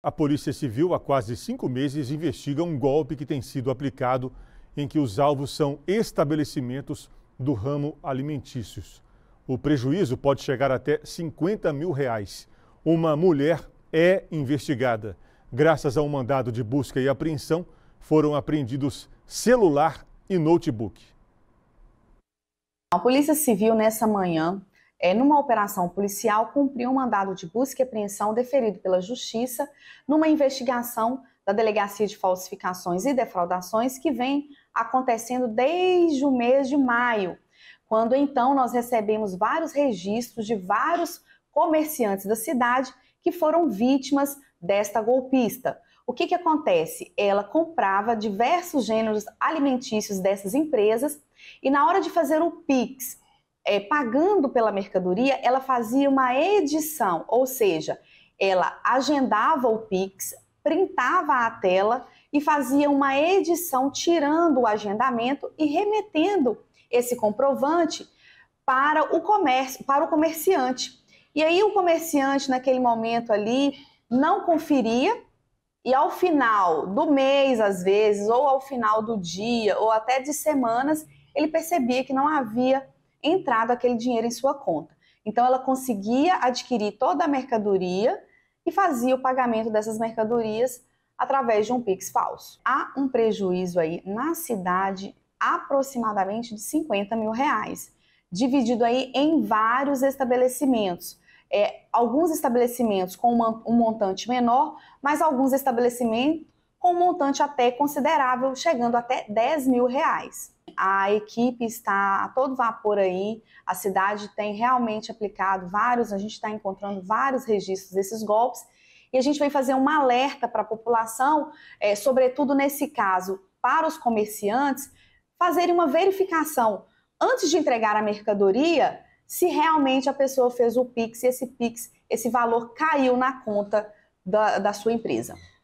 A Polícia Civil, há quase cinco meses, investiga um golpe que tem sido aplicado em que os alvos são estabelecimentos do ramo alimentícios. O prejuízo pode chegar até 50 mil reais. Uma mulher é investigada. Graças a um mandado de busca e apreensão, foram apreendidos celular e notebook. A Polícia Civil, nessa manhã, é, numa operação policial, cumpriu um mandado de busca e apreensão deferido pela Justiça numa investigação da Delegacia de Falsificações e Defraudações que vem acontecendo desde o mês de maio, quando então nós recebemos vários registros de vários comerciantes da cidade que foram vítimas desta golpista. O que, que acontece? Ela comprava diversos gêneros alimentícios dessas empresas e, na hora de fazer o PIX é, pagando pela mercadoria, ela fazia uma edição, ou seja, ela agendava o Pix, printava a tela e fazia uma edição tirando o agendamento e remetendo esse comprovante para o comércio, para o comerciante. E aí o comerciante naquele momento ali não conferia e ao final do mês, às vezes, ou ao final do dia, ou até de semanas, ele percebia que não havia entrado aquele dinheiro em sua conta. Então ela conseguia adquirir toda a mercadoria e fazia o pagamento dessas mercadorias através de um Pix falso. Há um prejuízo aí na cidade aproximadamente de 50 mil reais, dividido aí em vários estabelecimentos. É, alguns estabelecimentos com uma, um montante menor, mas alguns estabelecimentos com um montante até considerável, chegando até 10 mil reais a equipe está a todo vapor aí, a cidade tem realmente aplicado vários, a gente está encontrando vários registros desses golpes, e a gente vem fazer um alerta para a população, é, sobretudo nesse caso, para os comerciantes, fazerem uma verificação antes de entregar a mercadoria, se realmente a pessoa fez o Pix e esse Pix, esse valor caiu na conta da, da sua empresa.